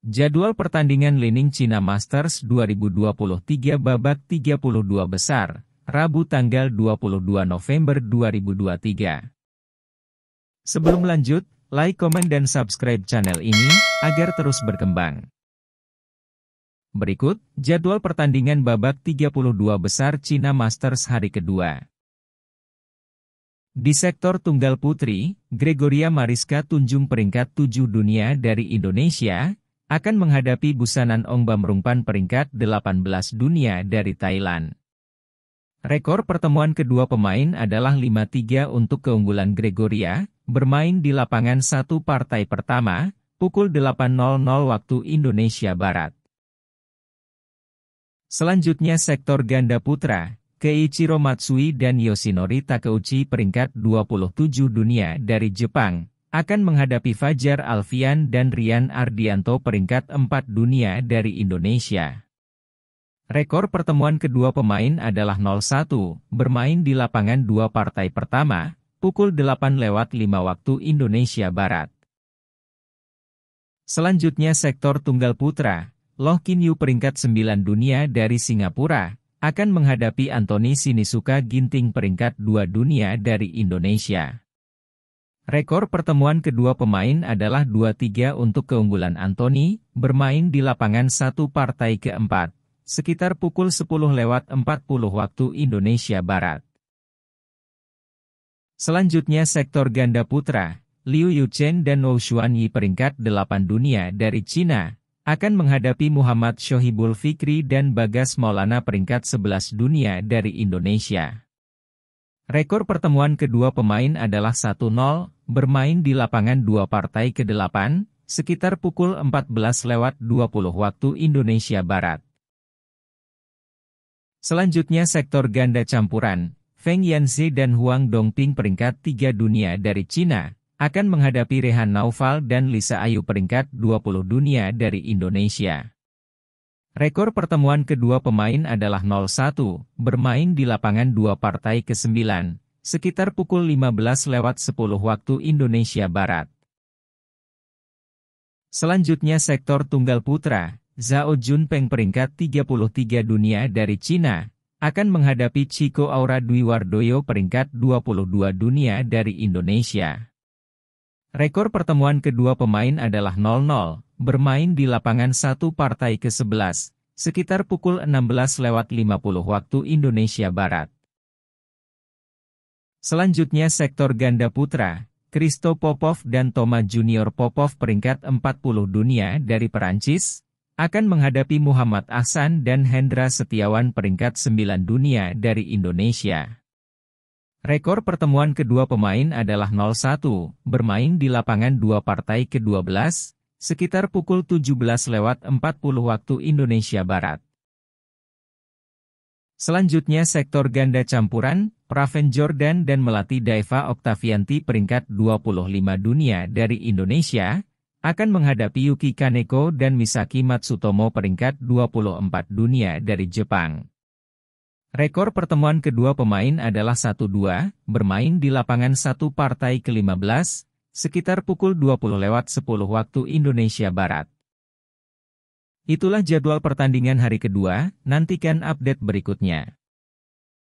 Jadwal pertandingan Lining China Masters 2023 babak 32 besar, Rabu tanggal 22 November 2023. Sebelum lanjut, like, komen, dan subscribe channel ini, agar terus berkembang. Berikut, jadwal pertandingan babak 32 besar China Masters hari kedua. Di sektor tunggal putri, Gregoria Mariska tunjung peringkat 7 dunia dari Indonesia, akan menghadapi Busanan Ongba Merumpan peringkat 18 dunia dari Thailand. Rekor pertemuan kedua pemain adalah 5-3 untuk keunggulan Gregoria, bermain di lapangan satu partai pertama, pukul 8.00 waktu Indonesia Barat. Selanjutnya sektor ganda putra, Keiichiro Matsui dan Yoshinori Takeuchi peringkat 27 dunia dari Jepang, akan menghadapi Fajar Alfian dan Rian Ardianto peringkat 4 dunia dari Indonesia. Rekor pertemuan kedua pemain adalah 0-1, bermain di lapangan dua partai pertama, pukul 8 lewat 5 waktu Indonesia Barat. Selanjutnya sektor tunggal putra, Loh Kin Yu peringkat 9 dunia dari Singapura, akan menghadapi Anthony Sinisuka Ginting peringkat 2 dunia dari Indonesia. Rekor pertemuan kedua pemain adalah 2-3 untuk keunggulan Anthony, bermain di lapangan satu partai keempat, sekitar pukul 10 lewat 40 waktu Indonesia Barat. Selanjutnya sektor ganda putra, Liu Yuchen dan Wou Yi peringkat 8 dunia dari China, akan menghadapi Muhammad Shohibul Fikri dan Bagas Maulana peringkat 11 dunia dari Indonesia. Rekor pertemuan kedua pemain adalah 1-0, bermain di lapangan dua partai ke-8, sekitar pukul 14 lewat 20 waktu Indonesia Barat. Selanjutnya sektor ganda campuran, Feng Yanzi dan Huang Dongping peringkat 3 dunia dari China, akan menghadapi Rehan Naufal dan Lisa Ayu peringkat 20 dunia dari Indonesia. Rekor pertemuan kedua pemain adalah 0-1, bermain di lapangan dua partai ke-9, sekitar pukul 15 lewat 10 waktu Indonesia Barat. Selanjutnya sektor tunggal putra, Zhao Junpeng peringkat 33 dunia dari Cina, akan menghadapi Chico Aura Dwi peringkat 22 dunia dari Indonesia. Rekor pertemuan kedua pemain adalah 0-0, bermain di lapangan satu partai ke-11, sekitar pukul 16.50 waktu Indonesia Barat. Selanjutnya sektor ganda putra, Kristo Popov dan Thomas Junior Popov peringkat 40 dunia dari Perancis, akan menghadapi Muhammad Ahsan dan Hendra Setiawan peringkat 9 dunia dari Indonesia. Rekor pertemuan kedua pemain adalah 0-1, bermain di lapangan dua partai ke-12, sekitar pukul 17 lewat 40 waktu Indonesia Barat. Selanjutnya sektor ganda campuran, Praven Jordan dan Melati Daiva Oktavianti peringkat 25 dunia dari Indonesia, akan menghadapi Yuki Kaneko dan Misaki Matsutomo peringkat 24 dunia dari Jepang. Rekor pertemuan kedua pemain adalah 1-2, bermain di lapangan satu partai ke-15, sekitar pukul 20 lewat 10 waktu Indonesia Barat. Itulah jadwal pertandingan hari kedua, nantikan update berikutnya.